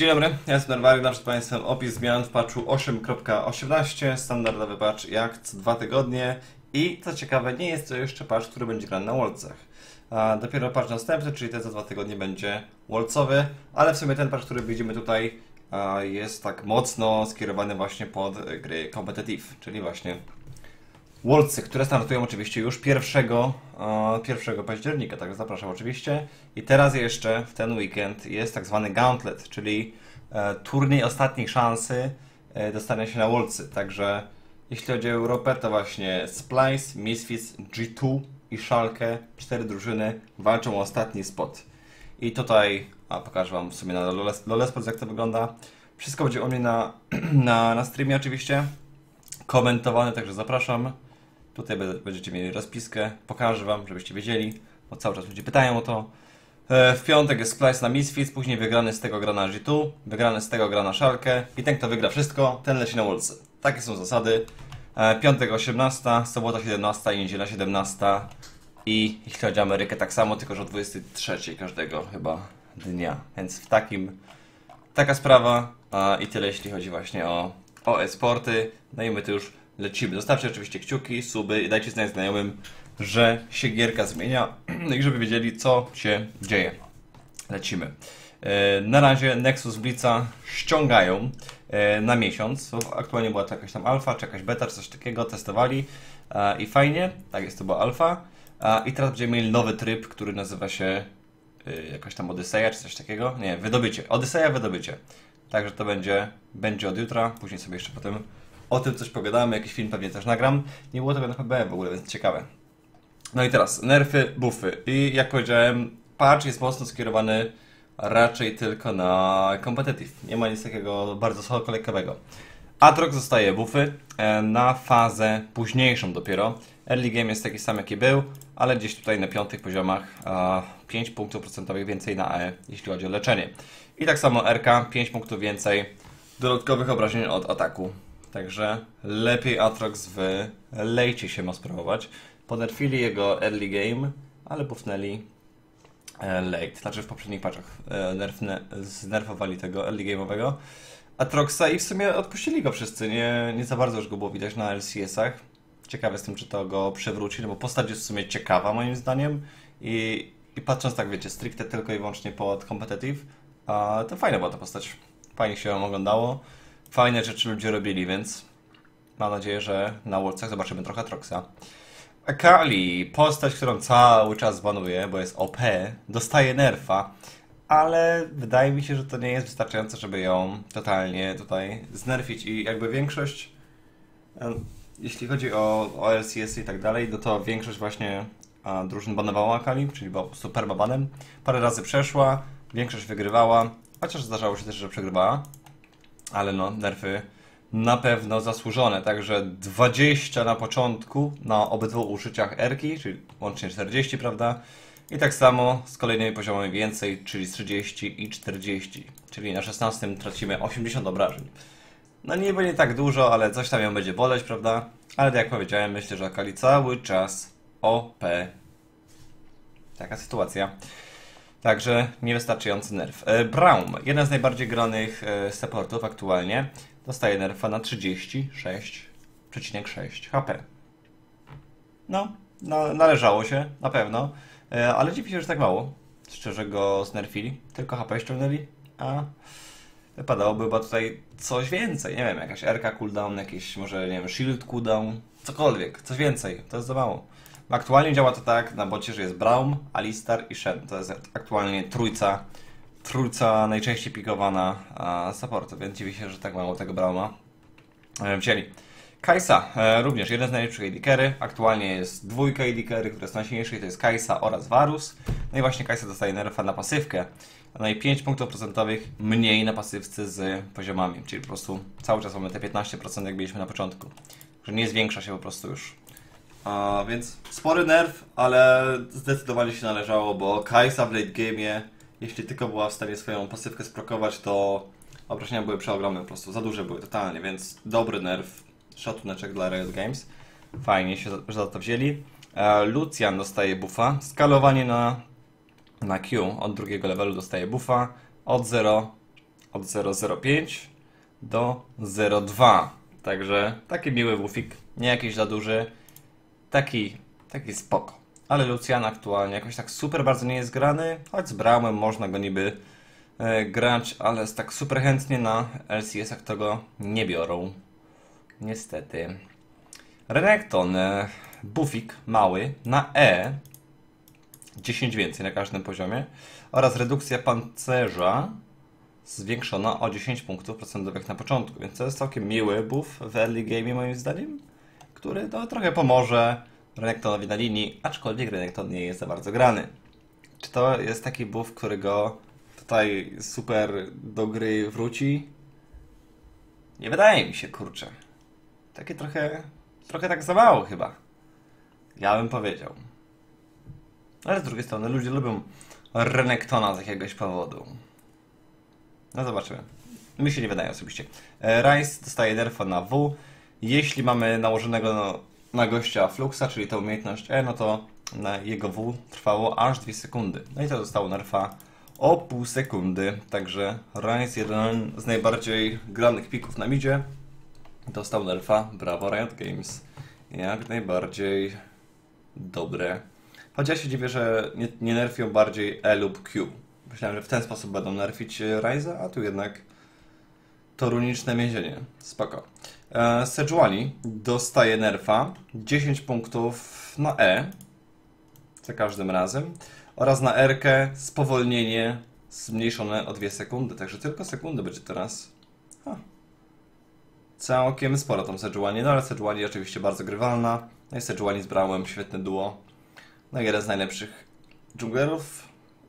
Dzień dobry, ja jestem Narwary, dam przed Państwem opis zmian w patchu 8.18, standardowy patch jak co dwa tygodnie i co ciekawe, nie jest to jeszcze patch, który będzie grany na Worldsach. A dopiero patch następny, czyli ten za dwa tygodnie będzie Worldsowy, ale w sumie ten patch, który widzimy tutaj jest tak mocno skierowany właśnie pod gry competitive, czyli właśnie Wolcy, które startują oczywiście już 1, 1 e, października, tak zapraszam oczywiście. I teraz jeszcze w ten weekend jest tak zwany Gauntlet, czyli e, turniej ostatniej szansy e, dostania się na Wolcy. Także jeśli chodzi o Europę, to właśnie Splice, Misfits, G2 i Szalkę, cztery drużyny walczą o ostatni spot. I tutaj, a pokażę Wam w sumie na Lolesports jak to wygląda. Wszystko będzie u mnie na, na, na streamie oczywiście, komentowane, także zapraszam. Tutaj będziecie mieli rozpiskę, pokażę Wam, żebyście wiedzieli, bo cały czas ludzie pytają o to. E, w piątek jest Splice na Misfits, później wygrany z tego gra G2, wygrany z tego gra Szalkę i ten kto wygra wszystko, ten leci na Wolcy. Takie są zasady. E, piątek 18, sobota 17 i niedziela 17. I jeśli chodzi o Amerykę, tak samo, tylko że o 23 każdego chyba dnia. Więc w takim, taka sprawa i tyle jeśli chodzi właśnie o, o e-sporty. No i my tu już lecimy. Zostawcie oczywiście kciuki, suby i dajcie znać znajomym, że się gierka zmienia no i żeby wiedzieli, co się dzieje. Lecimy. E, na razie Nexus Blitza ściągają e, na miesiąc. Aktualnie była to jakaś tam alfa, czy jakaś beta, czy coś takiego. Testowali i fajnie. Tak jest, to była alfa. I teraz będziemy mieli nowy tryb, który nazywa się e, jakaś tam Odyseja, czy coś takiego. Nie, wydobycie. Odyseja, wydobycie. Także to będzie, będzie od jutra. Później sobie jeszcze potem o tym coś pogadałem, jakiś film pewnie też nagram. Nie było tego na PB w ogóle, więc ciekawe. No i teraz, nerfy, buffy. I jak powiedziałem, patch jest mocno skierowany raczej tylko na competitive. Nie ma nic takiego bardzo solokolekowego. Atrox zostaje buffy e, na fazę późniejszą dopiero. Early game jest taki sam jaki był, ale gdzieś tutaj na piątych poziomach 5 punktów procentowych więcej na AE, jeśli chodzi o leczenie. I tak samo RK, 5 punktów więcej dodatkowych obrażeń od ataku Także lepiej Atrox w lejcie się ma spróbować Ponerfili jego early game, ale bufnęli e, late. Znaczy w poprzednich patchach e, nerfne, znerfowali tego early game'owego Atroxa i w sumie odpuścili go wszyscy. Nie, nie za bardzo już go było widać na LCS-ach. Ciekawe jestem, czy to go przewróci, no bo postać jest w sumie ciekawa moim zdaniem i, i patrząc tak, wiecie, stricte tylko i wyłącznie pod competitive, to fajna była ta postać. Fajnie się ją oglądało fajne rzeczy ludzie robili, więc mam nadzieję, że na Worldsach zobaczymy trochę Troxa. Akali, postać, którą cały czas banuje, bo jest OP, dostaje nerfa, ale wydaje mi się, że to nie jest wystarczające, żeby ją totalnie tutaj znerfić i jakby większość, e, jeśli chodzi o, OLCS LCS i tak dalej, no to większość właśnie a, drużyn banowała Akali, czyli była super Parę razy przeszła, większość wygrywała, chociaż zdarzało się też, że przegrywała, ale no, nerfy na pewno zasłużone. Także 20 na początku na obydwu użyciach erki, czyli łącznie 40, prawda? I tak samo z kolejnymi poziomami więcej, czyli 30 i 40. Czyli na 16 tracimy 80 obrażeń. No nie będzie tak dużo, ale coś tam ją będzie boleć, prawda? Ale tak jak powiedziałem, myślę, że Akali cały czas OP. Taka sytuacja. Także niewystarczający nerw. E, Braum, jeden z najbardziej granych e, supportów aktualnie, dostaje nerfa na 36,6 HP. No, no, należało się, na pewno, e, ale dziwi się, że tak mało. Szczerze go znerfili, tylko HP ściągnęli, a wypadałoby chyba tutaj coś więcej. Nie wiem, jakaś RK cooldown, jakiś może, nie wiem, shield cooldown, cokolwiek, coś więcej, to jest za mało. Aktualnie działa to tak na bocie, że jest Braum, Alistar i Shen. To jest aktualnie trójca, trójca najczęściej pikowana supportu, więc dziwi się, że tak mało tego Brauma e, wzięli. Kajsa, e, również jeden z najlepszych AD Aktualnie jest dwójka AD które jest najsilniejsza to jest Kajsa oraz Varus. No i właśnie Kajsa dostaje nerfa na pasywkę. No i 5 punktów procentowych mniej na pasywce z poziomami, czyli po prostu cały czas mamy te 15% jak mieliśmy na początku. Że nie zwiększa się po prostu już a, więc spory nerw, ale zdecydowanie się należało, bo Kaisa w late game, jeśli tylko była w stanie swoją pasywkę sprokować, to obrażenia były przeogromne po prostu, za duże były totalnie, więc dobry nerw, szatuneczek dla Riot Games. Fajnie się za to wzięli. E, Lucian dostaje buffa, skalowanie na, na Q od drugiego levelu dostaje buffa od 0, od 005 do 02. Także taki miły buffik, nie jakiś za duży Taki, taki spoko. Ale Lucian aktualnie jakoś tak super bardzo nie jest grany, choć z Braumem można go niby e, grać, ale tak super chętnie na LCS-ach tego nie biorą. Niestety. Renekton, e, bufik mały na E, 10 więcej na każdym poziomie oraz redukcja pancerza zwiększona o 10 punktów procentowych na początku, więc to jest całkiem miły buff w early game moim zdaniem który to trochę pomoże Renektonowi na linii, aczkolwiek Renekton nie jest za bardzo grany. Czy to jest taki buff, który go tutaj super do gry wróci? Nie wydaje mi się, kurczę. Takie trochę, trochę tak za mało chyba. Ja bym powiedział. Ale z drugiej strony ludzie lubią Renektona z jakiegoś powodu. No zobaczymy. Mi się nie wydaje osobiście. E, Rice dostaje nerfa na W. Jeśli mamy nałożonego na gościa fluxa, czyli tę umiejętność E, no to na jego W trwało aż 2 sekundy. No i to zostało nerfa o pół sekundy. Także Rise, jeden z najbardziej granych pików na midzie, dostał nerfa. Brawo Riot Games. Jak najbardziej dobre. Chociaż ja się dziwię, że nie, nie nerfią bardziej E lub Q. Myślałem, że w ten sposób będą nerfić Ryza, a tu jednak to runiczne więzienie. Spoko. E, Sejuani dostaje nerfa 10 punktów na E za każdym razem oraz na R spowolnienie zmniejszone o 2 sekundy, także tylko sekundy będzie teraz. Ha. Całkiem sporo tam Sejuani, no ale Sejuani oczywiście bardzo grywalna. No i Sejuani zbrałem, świetne duo. No i jeden z najlepszych dżunglerów.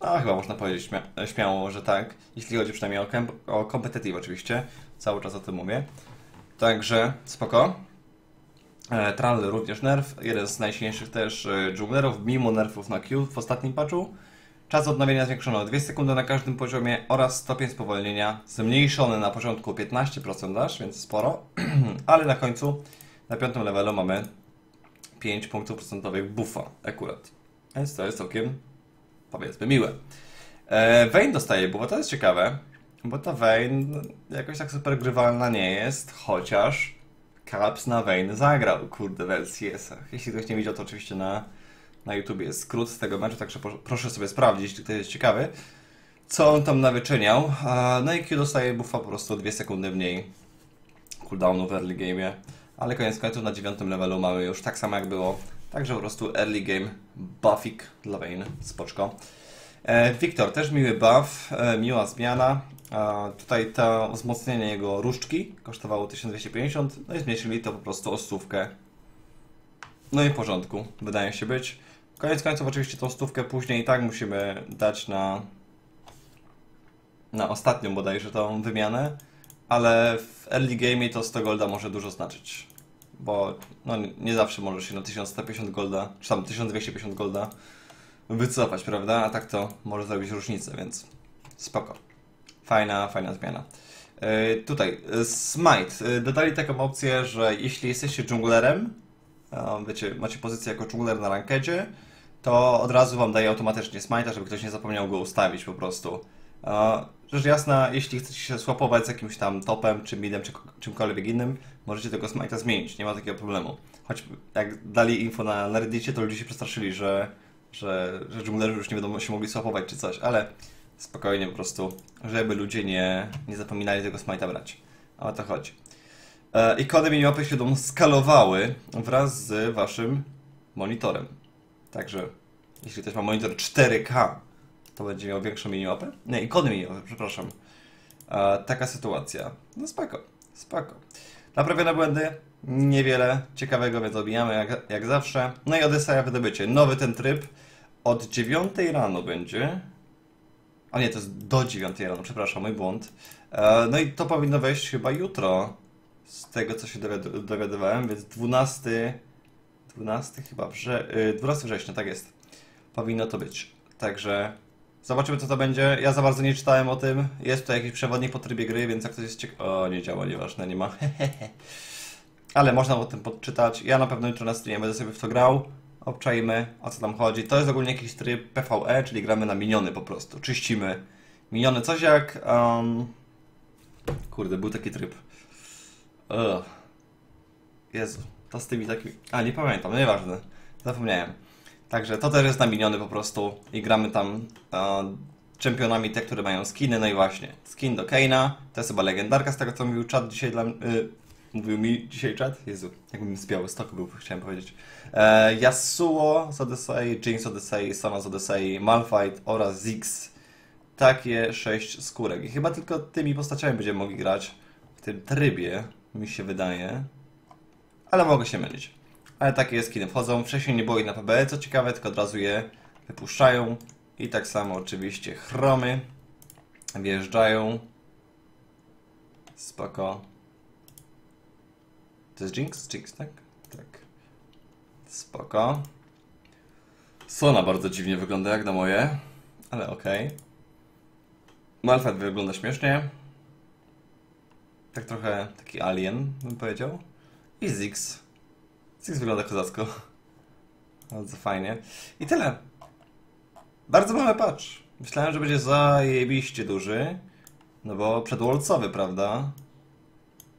No chyba można powiedzieć śmia śmiało, że tak. Jeśli chodzi przynajmniej o, o competitive oczywiście. Cały czas o tym mówię. Także spoko. E, Trall również nerf, jeden z najsilniejszych też junglerów, e, mimo nerfów na Q w ostatnim patchu. Czas odnowienia zwiększono o 2 sekundy na każdym poziomie oraz stopień spowolnienia zmniejszony na początku o 15%, aż, więc sporo, ale na końcu na piątym levelu mamy 5 punktów procentowych buffa akurat. Więc to jest całkiem, powiedzmy, miłe. E, Vayne dostaje buffa, to jest ciekawe. No bo ta Vayne jakoś tak super grywalna nie jest, chociaż Caps na Vayne zagrał, kurde, w LCS-ach. Jeśli ktoś nie widział, to oczywiście na, na YouTube jest skrót z tego meczu, także proszę sobie sprawdzić, czy ktoś jest ciekawy, co on tam nawyczyniał. No i Q dostaje buffa po prostu 2 sekundy mniej cooldownu w early game'ie, ale koniec końców na 9 levelu mamy już tak samo jak było, także po prostu early game buffik dla Vayne, spoczko. E, Wiktor, też miły baw, e, miła zmiana. Tutaj to wzmocnienie jego różdżki kosztowało 1250, no i zmniejszyli to po prostu o stówkę. No i w porządku, wydaje się być. Koniec końców oczywiście tą stówkę później i tak musimy dać na, na ostatnią bodajże tą wymianę, ale w early game to 100 golda może dużo znaczyć, bo no, nie zawsze może się na 1150 golda, czy tam 1250 golda wycofać, prawda? A tak to może zrobić różnicę, więc spoko. Fajna, fajna zmiana. E, tutaj, e, Smite. E, dodali taką opcję, że jeśli jesteście dżunglerem, wiecie, macie pozycję jako dżungler na rankedzie, to od razu wam daje automatycznie smite, żeby ktoś nie zapomniał go ustawić po prostu. Rzecz jasna, jeśli chcecie się swapować z jakimś tam topem, czy midem, czy czymkolwiek innym, możecie tego smite'a zmienić, nie ma takiego problemu. Choć jak dali info na, na Reddicie, to ludzie się przestraszyli, że że, że dżunglerzy już nie będą się mogli swapować czy coś, ale spokojnie po prostu, żeby ludzie nie, nie zapominali tego smajta brać. A o to chodzi. E, ikony minimapy się będą skalowały wraz z waszym monitorem. Także jeśli ktoś ma monitor 4K, to będzie miał większą minimapę. Nie, ikony minimapy, przepraszam. E, taka sytuacja. No spoko, spoko. Naprawione błędy, niewiele ciekawego, więc obijamy jak, jak zawsze. No i Odyseja wydobycie. Nowy ten tryb od 9 rano będzie. A nie, to jest do 9 rano, przepraszam, mój błąd. E, no i to powinno wejść chyba jutro, z tego co się dowiadywałem, więc 12, 12 chyba, wrze 12 y, września, tak jest. Powinno to być. Także zobaczymy co to będzie. Ja za bardzo nie czytałem o tym. Jest tutaj jakiś przewodnik po trybie gry, więc jak ktoś jest ciekawy... O, nie działa, nieważne, nie ma. Ale można o tym podczytać. Ja na pewno jutro na streamie będę sobie w to grał obczajmy o co tam chodzi. To jest ogólnie jakiś tryb PvE, czyli gramy na miniony po prostu, czyścimy miniony. Coś jak... Um... Kurde, był taki tryb. Ugh. Jezu, to z tymi takimi... A, nie pamiętam, no nieważne. Zapomniałem. Także to też jest na miniony po prostu i gramy tam e, czempionami te, które mają skiny. No i właśnie, skin do Kane'a, to jest chyba legendarka z tego co mówił czat dzisiaj dla... Yy, mówił mi dzisiaj czat, Jezu, jakbym z Białostoku był, chciałem powiedzieć. E, Yasuo z Odyssey, Jinx z Odyssey, Sona z Odyssey, Malphite oraz Ziggs. Takie sześć skórek. I chyba tylko tymi postaciami będziemy mogli grać w tym trybie, mi się wydaje. Ale mogę się mylić. Ale takie jest skiny wchodzą. Wcześniej nie było ich na PBE, co ciekawe, tylko od razu je wypuszczają. I tak samo oczywiście chromy wjeżdżają. Spoko. To jest Jinx? Jinx, tak? Tak. Spoko. Sona bardzo dziwnie wygląda jak na moje, ale okej. Okay. Malphite wygląda śmiesznie. Tak trochę taki alien, bym powiedział. I Ziggs. Ziggs wygląda kozacko. Bardzo fajnie. I tyle. Bardzo mamy patch. Myślałem, że będzie zajebiście duży. No bo przedwolcowy, prawda?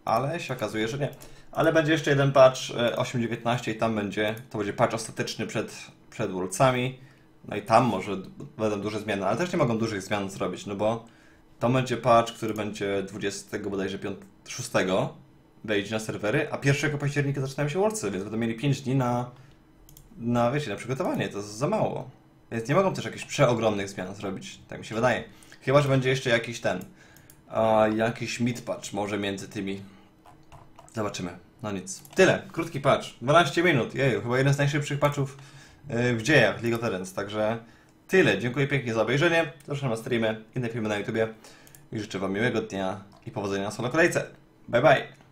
Ale się okazuje, że nie. Ale będzie jeszcze jeden patch 8.19 e, i tam będzie, to będzie patch ostateczny przed, przed Worldsami. No i tam może będą duże zmiany, ale też nie mogą dużych zmian zrobić, no bo to będzie patch, który będzie 20 bodajże 5, 6 wejdzie na serwery, a 1 października zaczynają się Worldsy, więc będą mieli 5 dni na, na, wiecie, na przygotowanie, to jest za mało. Więc nie mogą też jakichś przeogromnych zmian zrobić, tak mi się wydaje. Chyba, że będzie jeszcze jakiś ten, a, jakiś mid patch może między tymi Zobaczymy. No nic. Tyle. Krótki patch. 12 minut. Jeju, chyba jeden z najszybszych patchów y, w dziejach League of Legends. Także tyle. Dziękuję pięknie za obejrzenie. Zapraszam na streamy, inne filmy na YouTubie. I życzę Wam miłego dnia i powodzenia na solo kolejce. Bye bye.